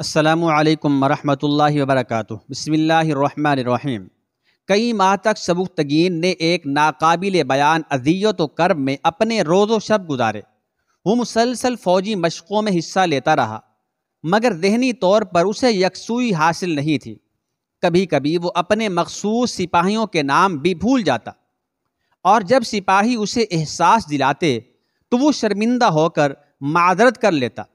असलकम वरहमल वबरक बसमीम कई माह तक तगीन ने एक नाकाबिल बयान अजियत व कर्म में अपने रोज़ो शब गुजारे वो मुसलसल फ़ौजी मशक़ों में हिस्सा लेता रहा मगर जहनी तौर पर उसे यकसुई हासिल नहीं थी कभी कभी वो अपने मखसूस सिपाहियों के नाम भी भूल जाता और जब सिपाही उसे एहसास दिलाते तो वो शर्मिंदा होकर मादरत कर लेता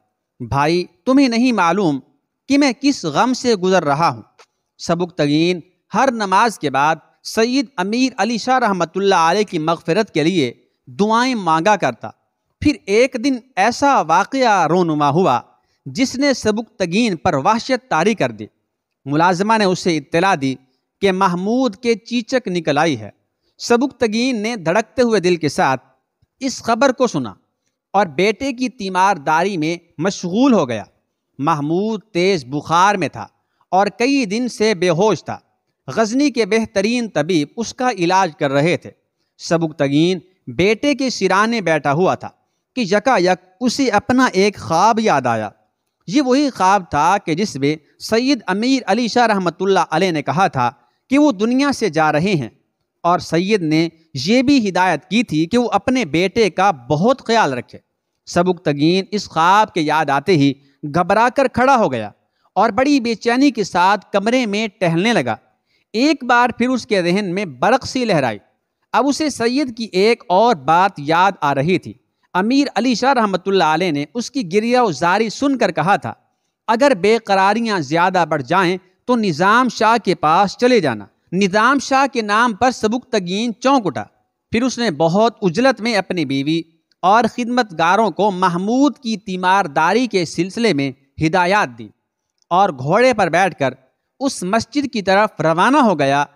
भाई तुम्हें नहीं मालूम कि मैं किस गम से गुज़र रहा हूँ सबुक तगीन हर नमाज के बाद सैयद अमीर अली शाह रहमत आल की मगफरत के लिए दुआएं मांगा करता फिर एक दिन ऐसा वाक़ रोनुमा हुआ जिसने सबुक तगीन पर वाहशत तारी कर दी मुलाजमा ने उसे इत्तला दी कि महमूद के चीचक निकल आई है सबुक तगीन ने धड़कते हुए दिल के साथ इस खबर को सुना और बेटे की तीमारदारी में मशगूल हो गया महमूद तेज़ बुखार में था और कई दिन से बेहोश था गजनी के बेहतरीन तबीब उसका इलाज कर रहे थे सबुकतगीन बेटे के सिराने बैठा हुआ था कि यकायक उसे अपना एक ख्वाब याद आया ये वही ख्वाब था कि जिसमें सैयद अमीर अली शाह रहमतुल्ला अलैह ने कहा था कि वो दुनिया से जा रहे हैं और सैयद ने यह भी हिदायत की थी कि वो अपने बेटे का बहुत ख्याल रखे सबुकतगीन इस ख्वाब के याद आते ही घबरा कर खड़ा हो गया और बड़ी बेचैनी के साथ कमरे में टहलने लगा एक बार फिर उसके रहन में बरक सी लहराई अब उसे सैयद की एक और बात याद आ रही थी अमीर अली शाह रहमत आल ने उसकी गिरिया उजारी सुनकर कहा था अगर बेकरारियाँ ज़्यादा बढ़ जाएँ तो निज़ाम शाह के पास चले जाना निज़ाम शाह के नाम पर सबुक तगीन चौंक उठा फिर उसने बहुत उजलत में अपनी बीवी और खिदमत गारों को महमूद की तीमारदारी के सिलसिले में हिदायत दी और घोड़े पर बैठकर उस मस्जिद की तरफ रवाना हो गया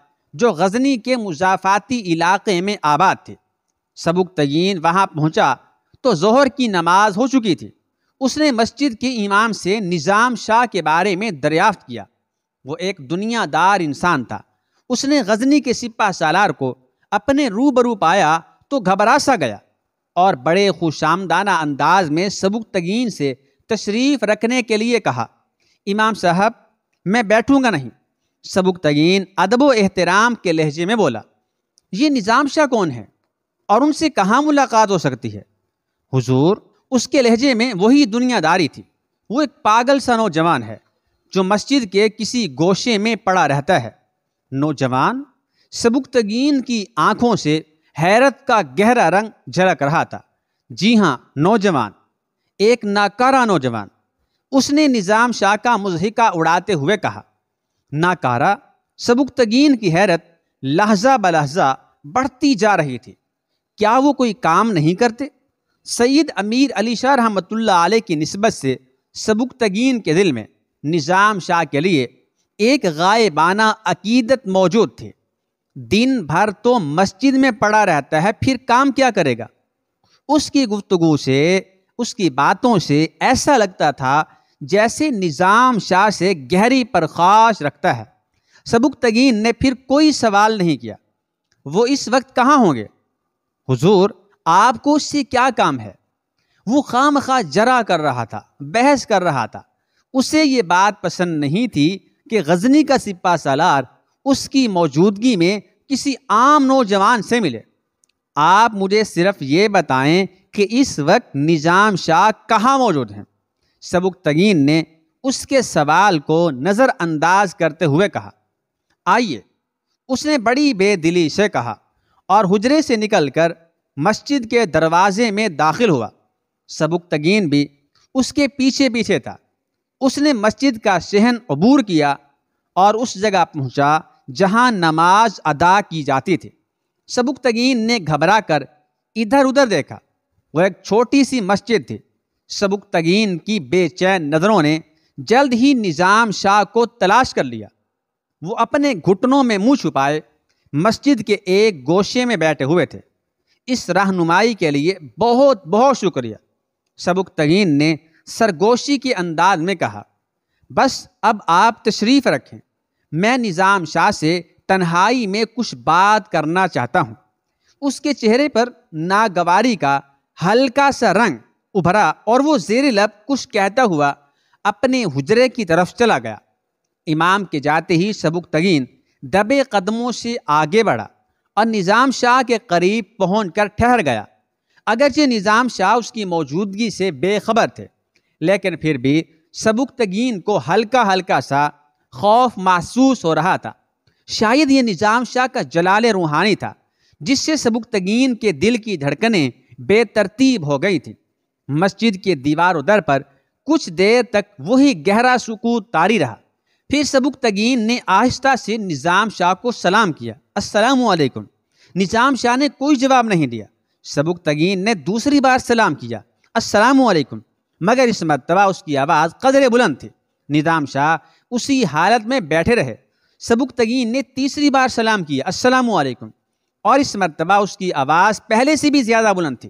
जो गजनी के मुजाफाती इलाके में आबाद थे सबुक तगीन वहाँ पहुँचा तो जहर की नमाज हो चुकी थी उसने मस्जिद के इमाम से निज़ाम शाह के बारे में दरियाफ्त किया वो एक दुनियादार इंसान था उसने गजनी के सिपा सालार को अपने रूबरू पाया तो घबरा सा गया और बड़े खुशामदाना अंदाज में सबुक तगीन से तशरीफ़ रखने के लिए कहा इमाम साहब मैं बैठूंगा नहीं सबुक तगीन अदब व एहतराम के लहजे में बोला ये निज़ाम शाह कौन है और उनसे कहाँ मुलाकात हो सकती है हुजूर उसके लहजे में वही दुनियादारी थी वो एक पागल सा नौजवान है जो मस्जिद के किसी गोशे में पड़ा रहता है नौजवान सबुक तगीन की आँखों से हैरत का गहरा रंग झलक रहा था जी हाँ नौजवान एक नाकारा नौजवान उसने निज़ाम शाह का मुजहिका उड़ाते हुए कहा नाकारा सबुकतगीन की हैरत लहजा बलहजा बढ़ती जा रही थी क्या वो कोई काम नहीं करते सैयद अमीर अली शाह रहमत आल की नस्बत से सबुक्तगीन के दिल में निज़ाम शाह के लिए एक गायबाना अकीदत मौजूद थी दिन भर तो मस्जिद में पड़ा रहता है फिर काम क्या करेगा उसकी गुफ्तगु से उसकी बातों से ऐसा लगता था जैसे निज़ाम शाह से गहरी परखाश रखता है सबुक तगीन ने फिर कोई सवाल नहीं किया वो इस वक्त कहाँ होंगे हुजूर आपको उससे क्या काम है वो खाम खा जरा कर रहा था बहस कर रहा था उसे ये बात पसंद नहीं थी कि गजनी का सिपा सालार उसकी मौजूदगी में किसी आम नौजवान से मिले आप मुझे सिर्फ ये बताएं कि इस वक्त निज़ाम शाह कहाँ मौजूद हैं तगीन ने उसके सवाल को नज़रअंदाज करते हुए कहा आइए उसने बड़ी बेदिली से कहा और हुजरे से निकलकर मस्जिद के दरवाजे में दाखिल हुआ सबुकतगीन भी उसके पीछे पीछे था उसने मस्जिद का शहन अबूर किया और उस जगह पहुंचा जहां नमाज अदा की जाती थी सबुकतगीन ने घबरा कर इधर उधर देखा वह एक छोटी सी मस्जिद थी सबुक की बेचैन नज़रों ने जल्द ही निज़ाम शाह को तलाश कर लिया वो अपने घुटनों में मुंह छुपाए मस्जिद के एक गोशे में बैठे हुए थे इस रहनुमाई के लिए बहुत बहुत शुक्रिया सबुक तगीन ने सरगोशी के अंदाज में कहा बस अब आप तशरीफ़ रखें मैं निज़ाम शाह से तन्हाई में कुछ बात करना चाहता हूँ उसके चेहरे पर नागवारी का हल्का सा रंग उभरा और वो जेर लब कुछ कहता हुआ अपने हुजरे की तरफ चला गया इमाम के जाते ही सबुक तगीन दबे कदमों से आगे बढ़ा और निज़ाम शाह के करीब पहुँच कर ठहर गया अगरचे निज़ाम शाह उसकी मौजूदगी से बेखबर थे लेकिन फिर भी सबुक तगीन को हल्का हल्का सा खौफ महसूस हो रहा था शायद यह निज़ाम शाह का जलाल रूहानी था जिससे सबुक तगीन के दिल की धड़कनें बेतरतीब हो गई थीं मस्जिद के दीवार उदर पर कुछ देर तक वही गहरा सुकूत तारी रहा फिर सबुक ने आहिस्ता से निज़ाम शाह को सलाम किया असलकुम निज़ाम शाह ने कोई जवाब नहीं दिया सबुक तगीन ने दूसरी बार सलाम किया असलकुम मगर इस मरतबा उसकी आवाज़ कदर बुलंद थी निज़ाम शाह उसी हालत में बैठे रहे तगीन ने तीसरी बार सलाम किया अस्सलाम वालेकुम और इस मरतबा उसकी आवाज़ पहले से भी ज़्यादा बुलंद थी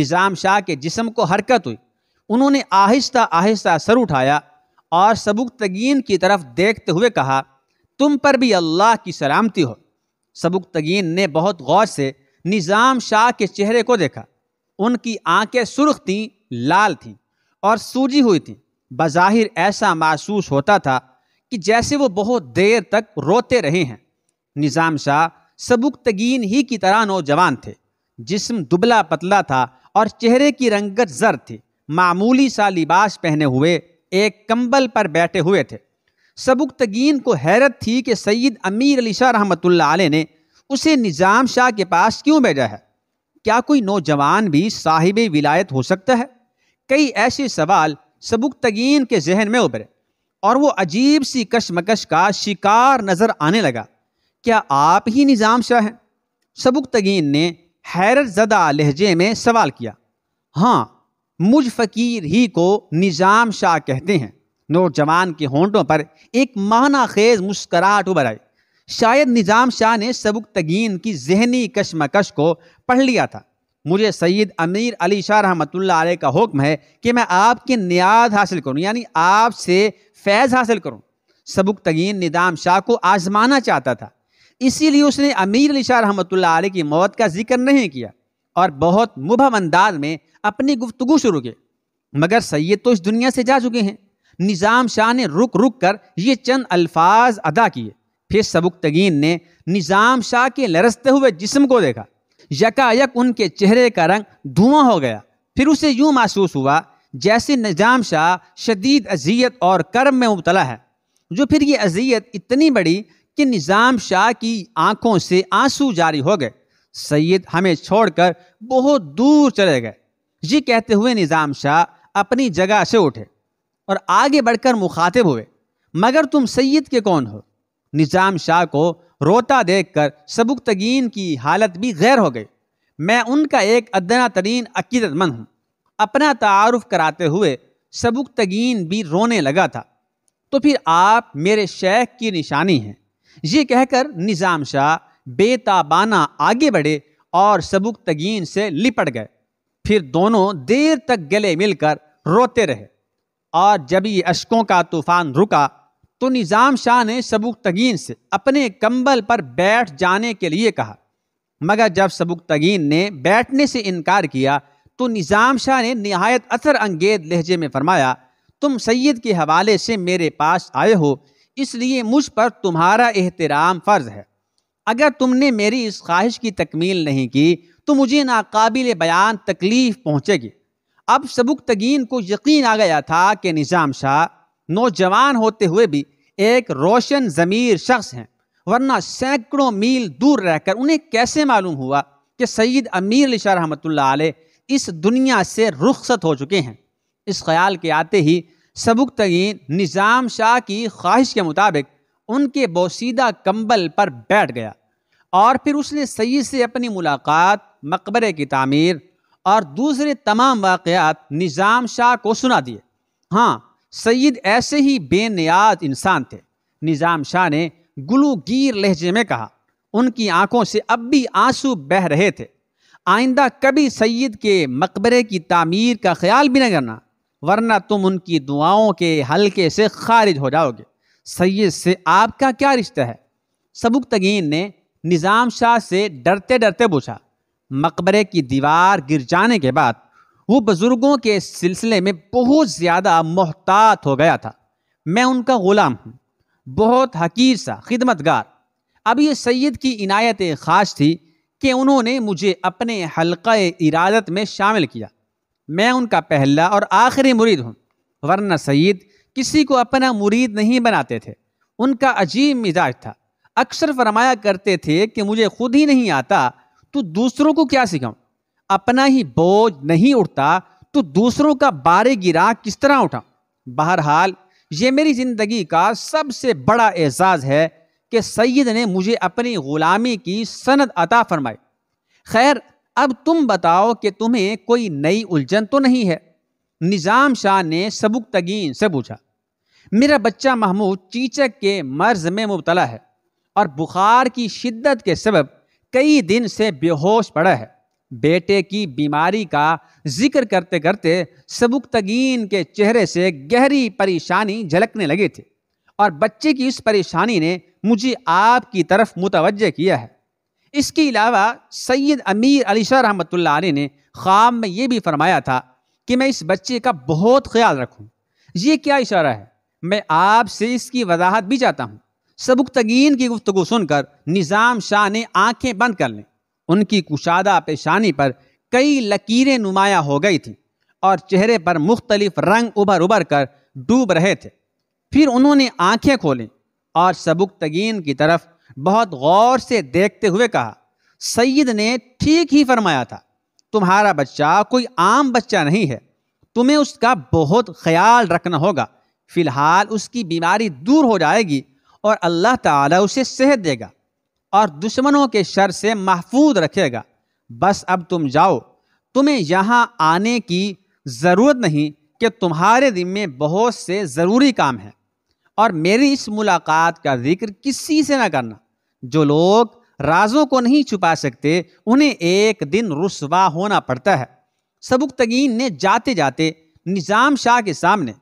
निज़ाम शाह के जिसम को हरकत हुई उन्होंने आहिस्ता आहिस्ता सर उठाया और सबुकतगीन की तरफ देखते हुए कहा तुम पर भी अल्लाह की सलामती हो सबुकतगीन ने बहुत गौर से निज़ाम शाह के चेहरे को देखा उनकी आंखें सुर्ख थीं लाल थीं और सूजी हुई थीं बज़ाहिर ऐसा महसूस होता था कि जैसे वो बहुत देर तक रोते रहे हैं निज़ाम शाह सबुकतगीन ही की तरह नौजवान थे जिस्म दुबला पतला था और चेहरे की रंगत जर थी मामूली सा लिबास पहने हुए एक कंबल पर बैठे हुए थे सबुकतगीन को हैरत थी कि सैयद अमीर अली शाह रहमत ने उसे निज़ाम शाह के पास क्यों भेजा है क्या कोई नौजवान भी साहिब विलायत हो सकता है कई ऐसे सवाल सबुकतगीन के जहन में उभरे और वो अजीब सी कशमकश का शिकार नज़र आने लगा क्या आप ही निज़ाम शाह हैं सबुक तगीन ने हैरत ज़दा लहजे में सवाल किया हाँ मुझ फ़कीर ही को निज़ाम शाह कहते हैं नौजवान के होंठों पर एक माना खेज मुस्कराहट उभर आई शायद निज़ाम शाह ने सबुक तगीन की जहनी कशमकश को पढ़ लिया था मुझे सैयद अमीर अली शाह रहमतुल्ला आल का हुक्म है कि मैं आपकी नियाद हासिल करूं यानी आपसे फैज़ हासिल करूं सबुक तगीन निदाम शाह को आजमाना चाहता था इसीलिए उसने अमीर अली शाह रहमतुल्ला आल की मौत का जिक्र नहीं किया और बहुत मुबम अंदाज में अपनी गुफ्तु शुरू की मगर सैयद तो इस दुनिया से जा चुके हैं निज़ाम शाह ने रुक रुक कर ये चंद अल्फाज अदा किए फिर सबुक तगीन ने निज़ाम शाह के लरसते हुए जिसम को देखा यकायक उनके चेहरे का रंग धुआं हो गया फिर उसे यूं महसूस हुआ जैसे निज़ाम शाह शदीद अजियत और कर्म में मुबतला है जो फिर ये अजियत इतनी बड़ी कि निज़ाम शाह की आंखों से आंसू जारी हो गए सैयद हमें छोड़कर बहुत दूर चले गए ये कहते हुए निज़ाम शाह अपनी जगह से उठे और आगे बढ़कर मुखातिब हुए मगर तुम सैयद के कौन हो निज़ाम शाह को रोता देखकर सबुकतगीन की हालत भी गैर हो गई मैं उनका एक अदना तरीन अकीदतमंद हूँ अपना तारफ़ कराते हुए सबुकतगीन भी रोने लगा था तो फिर आप मेरे शेख की निशानी हैं ये कहकर निज़ाम शाह बेताबाना आगे बढ़े और सबुकतगीन से लिपट गए फिर दोनों देर तक गले मिलकर रोते रहे और जब ये अशकों का तूफ़ान रुका तो निज़ाम शाह ने सबुक तगीन से अपने कंबल पर बैठ जाने के लिए कहा मगर जब सबुक तगीन ने बैठने से इनकार किया तो निज़ाम शाह ने नहायत असर अंगेज लहजे में फरमाया तुम सैद के हवाले से मेरे पास आए हो इसलिए मुझ पर तुम्हारा एहतराम फ़र्ज है अगर तुमने मेरी इस ख्वाहिश की तकमील नहीं की तो मुझे नाकाबिल बयान तकलीफ़ पहुँचेगी अब सबुक तगीन को यकीन आ गया था कि निज़ाम शाह नौजवान होते हुए भी एक रोशन ज़मीर शख्स हैं वरना सैकड़ों मील दूर रहकर उन्हें कैसे मालूम हुआ कि सईद अमीर शाह रहमत इस दुनिया से रुखसत हो चुके हैं इस ख्याल के आते ही सबुक तगीन निज़ाम शाह की ख्वाहिश के मुताबिक उनके बोसीदा कंबल पर बैठ गया और फिर उसने सईद से अपनी मुलाकात मकबरे की तामीर और दूसरे तमाम वाक़ात निज़ाम शाह को सुना दिए हाँ सईद ऐसे ही बेनियाज इंसान थे निज़ाम शाह ने गुलूगीर लहजे में कहा उनकी आंखों से अब भी आंसू बह रहे थे आइंदा कभी सईद के मकबरे की तामीर का ख्याल भी न करना वरना तुम उनकी दुआओं के हल्के से खारिज हो जाओगे सैयद से आपका क्या रिश्ता है सबुक तगीन ने निज़ाम शाह से डरते डरते पूछा मकबरे की दीवार गिर जाने के बाद वो बुजुर्गों के सिलसिले में बहुत ज़्यादा मोहतात हो गया था मैं उनका ग़ुलाम हूँ बहुत हकीर सा खिदमतगार अब ये सैयद की इनायत ख़ास थी कि उन्होंने मुझे अपने हल्का इरादत में शामिल किया मैं उनका पहला और आखिरी मुरीद हूँ वरना सैयद किसी को अपना मुरीद नहीं बनाते थे उनका अजीब मिजाज था अक्सर फरमाया करते थे कि मुझे खुद ही नहीं आता तो दूसरों को क्या सिखाऊँ अपना ही बोझ नहीं उठता तो दूसरों का बारे गिरा किस तरह उठा बहरहाल ये मेरी ज़िंदगी का सबसे बड़ा एजाज़ है कि सैद ने मुझे अपनी ग़ुलामी की सनत अता फरमाई खैर अब तुम बताओ कि तुम्हें कोई नई उलझन तो नहीं है निज़ाम शाह ने सबुक तगीन से पूछा मेरा बच्चा महमूद चीचक के मर्ज में मुबतला है और बुखार की शिद्दत के सबब कई दिन से बेहोश पड़ा है बेटे की बीमारी का जिक्र करते करते सबुकतगीन के चेहरे से गहरी परेशानी झलकने लगे थे और बच्चे की इस परेशानी ने मुझे आपकी तरफ मुतवजह किया है इसके अलावा सैयद अमीर अली शाह रहमत ने ख्वाब में ये भी फरमाया था कि मैं इस बच्चे का बहुत ख्याल रखूँ ये क्या इशारा है मैं आपसे इसकी वजाहत भी चाहता हूँ सबुकतगीन की गुफ्तु सुनकर निज़ाम शाह ने आँखें बंद कर लें उनकी कुशादा पेशानी पर कई लकीरें नुमाया हो गई थीं और चेहरे पर मुख्तलिफ रंग उभर उभर कर डूब रहे थे फिर उन्होंने आंखें खोलें और सबुकतगीन की तरफ बहुत गौर से देखते हुए कहा सईद ने ठीक ही फरमाया था तुम्हारा बच्चा कोई आम बच्चा नहीं है तुम्हें उसका बहुत ख्याल रखना होगा फ़िलहाल उसकी बीमारी दूर हो जाएगी और अल्लाह ताला उसे सेहत देगा और दुश्मनों के शर से महफूज रखेगा बस अब तुम जाओ तुम्हें यहाँ आने की ज़रूरत नहीं कि तुम्हारे दिन में बहुत से ज़रूरी काम हैं और मेरी इस मुलाकात का जिक्र किसी से ना करना जो लोग राजों को नहीं छुपा सकते उन्हें एक दिन रुसवा होना पड़ता है सबुकतगीन ने जाते जाते निज़ाम शाह के सामने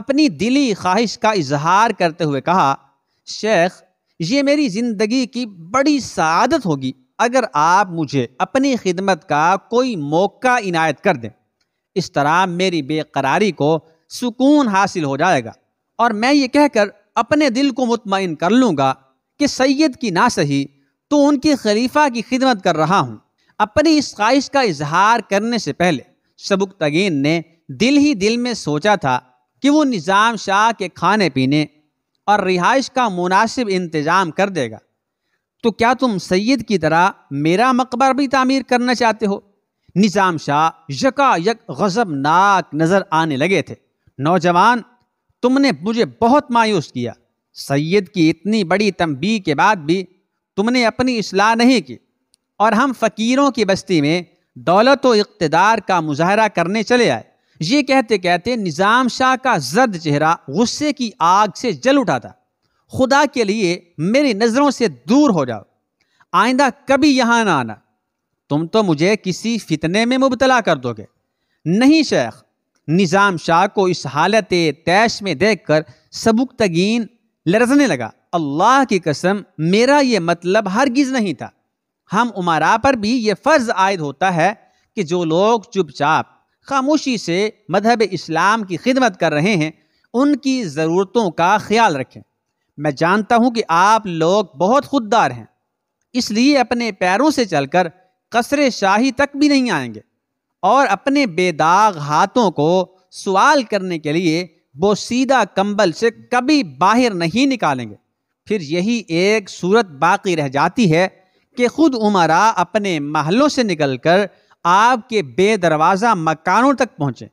अपनी दिली ख्वाहिश का इजहार करते हुए कहा शेख ये मेरी ज़िंदगी की बड़ी सआदत होगी अगर आप मुझे अपनी खिदमत का कोई मौका इनायत कर दें इस तरह मेरी बेकरारी को सुकून हासिल हो जाएगा और मैं ये कहकर अपने दिल को मुतमिन कर लूँगा कि सैयद की ना सही तो उनकी खलीफा की खिदमत कर रहा हूँ अपनी इस ख्वाहिश का इजहार करने से पहले सबुक तगीन ने दिल ही दिल में सोचा था कि वो निज़ाम शाह के खाने पीने और रिहाइश का मुनासिब इंतज़ाम कर देगा तो क्या तुम सैयद की तरह मेरा मकबर भी तामीर करना चाहते हो निज़ाम शाह यका यक गज़बनाक नज़र आने लगे थे नौजवान तुमने मुझे बहुत मायूस किया सैयद की इतनी बड़ी तंबी के बाद भी तुमने अपनी असलाह नहीं की और हम फ़कीरों की बस्ती में दौलत व इकतदार का मुजाहरा करने चले आए ये कहते कहते निज़ाम शाह का जर्द चेहरा गुस्से की आग से जल उठा था खुदा के लिए मेरी नज़रों से दूर हो जाओ आइंदा कभी यहाँ ना आना तुम तो मुझे किसी फितने में मुबतला कर दोगे नहीं शेख निज़ाम शाह को इस हालत तैश में देख कर सबुक तगीन लरजने लगा अल्लाह की कसम मेरा ये मतलब हरगिज़ नहीं था हम उमारा पर भी ये फ़र्ज़ आयद होता है कि जो लोग चुपचाप खामोशी से मदहब इस्लाम की खिदमत कर रहे हैं उनकी ज़रूरतों का ख्याल रखें मैं जानता हूँ कि आप लोग बहुत खुददार हैं इसलिए अपने पैरों से चलकर कसर शाही तक भी नहीं आएंगे और अपने बेदाग हाथों को सवाल करने के लिए वो सीधा कंबल से कभी बाहर नहीं निकालेंगे फिर यही एक सूरत बाकी रह जाती है कि ख़ुद उमरा अपने महलों से निकलकर आपके बेदरवाज़ा मकानों तक पहुँचे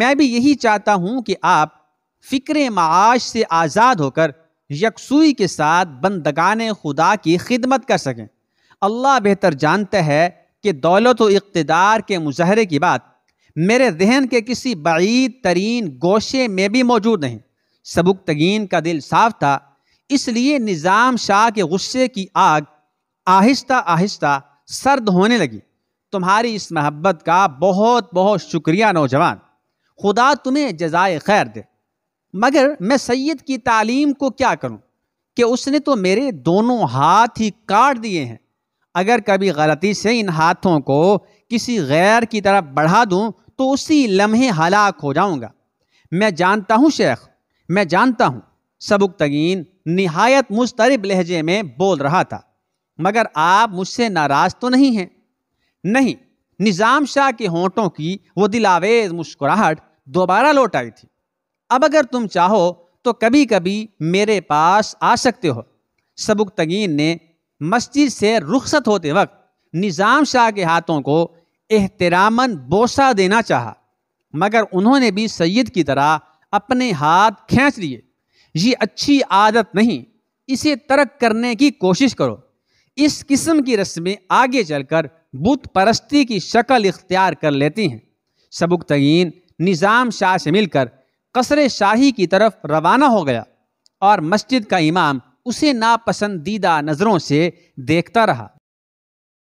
मैं भी यही चाहता हूँ कि आप फ़िक्र माश से आज़ाद होकर यकसुई के साथ बंदगान खुदा की खिदमत कर सकें अल्लाह बेहतर जानता है कि दौलत व इकतदार के मुजाहरे की बात मेरे जहन के किसी बीद तरीन गोशे में भी मौजूद नहीं सबुक तगीन का दिल साफ था इसलिए निज़ाम शाह के गुस्से की आग आहिस्ता आहिस्ता सर्द होने लगी तुम्हारी इस मोहब्बत का बहुत बहुत शुक्रिया नौजवान खुदा तुम्हें जजाय खैर दे मगर मैं सैयद की तालीम को क्या करूँ कि उसने तो मेरे दोनों हाथ ही काट दिए हैं अगर कभी गलती से इन हाथों को किसी गैर की तरफ बढ़ा दूँ तो उसी लम्हे हलाक हो जाऊंगा मैं जानता हूँ शेख मैं जानता हूँ सबुक तगीन नहायत मुस्तरब लहजे में बोल रहा था मगर आप मुझसे नाराज़ तो नहीं हैं नहीं निज़ाम शाह के होंठों की वो दिलावेज मुस्कुराहट दोबारा लौट आई थी अब अगर तुम चाहो तो कभी कभी मेरे पास आ सकते हो सबुकतगीन ने मस्जिद से रुखसत होते वक्त निज़ाम शाह के हाथों को एहतरामन बोसा देना चाहा मगर उन्होंने भी सैयद की तरह अपने हाथ खींच लिए ये अच्छी आदत नहीं इसे तर्क करने की कोशिश करो इस किस्म की रस्में आगे चलकर बुत परस्ती की शक्ल इख्तियार कर लेती हैं सबुक सबुकतगीन निज़ाम शाह से मिलकर कसर शाही की तरफ रवाना हो गया और मस्जिद का इमाम उसे नापसंदीदा नज़रों से देखता रहा